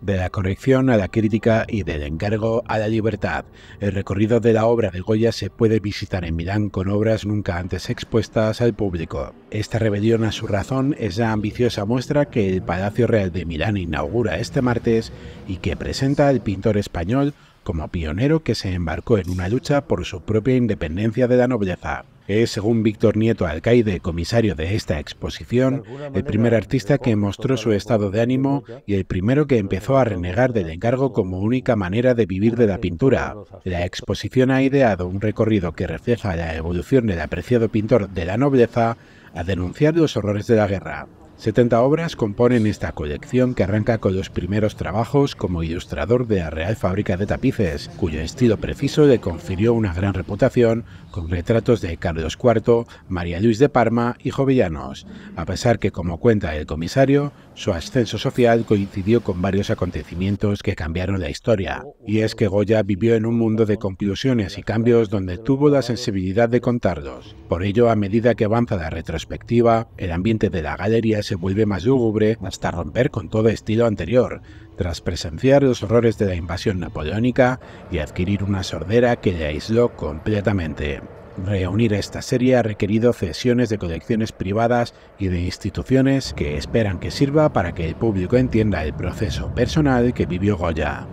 de la corrección a la crítica y del encargo a la libertad. El recorrido de la obra de Goya se puede visitar en Milán con obras nunca antes expuestas al público. Esta rebelión a su razón es la ambiciosa muestra que el Palacio Real de Milán inaugura este martes y que presenta al pintor español como pionero que se embarcó en una lucha por su propia independencia de la nobleza. Es, según Víctor Nieto Alcaide, comisario de esta exposición, el primer artista que mostró su estado de ánimo y el primero que empezó a renegar del encargo como única manera de vivir de la pintura. La exposición ha ideado un recorrido que refleja la evolución del apreciado pintor de la nobleza a denunciar los horrores de la guerra. 70 obras componen esta colección que arranca con los primeros trabajos como ilustrador de la Real Fábrica de Tapices, cuyo estilo preciso le confirió una gran reputación con retratos de Carlos IV, María Luis de Parma y Jovellanos, a pesar que, como cuenta el comisario, su ascenso social coincidió con varios acontecimientos que cambiaron la historia, y es que Goya vivió en un mundo de conclusiones y cambios donde tuvo la sensibilidad de contarlos. Por ello, a medida que avanza la retrospectiva, el ambiente de la galería se vuelve más lúgubre hasta romper con todo estilo anterior, tras presenciar los horrores de la invasión napoleónica y adquirir una sordera que le aisló completamente. Reunir esta serie ha requerido cesiones de colecciones privadas y de instituciones que esperan que sirva para que el público entienda el proceso personal que vivió Goya.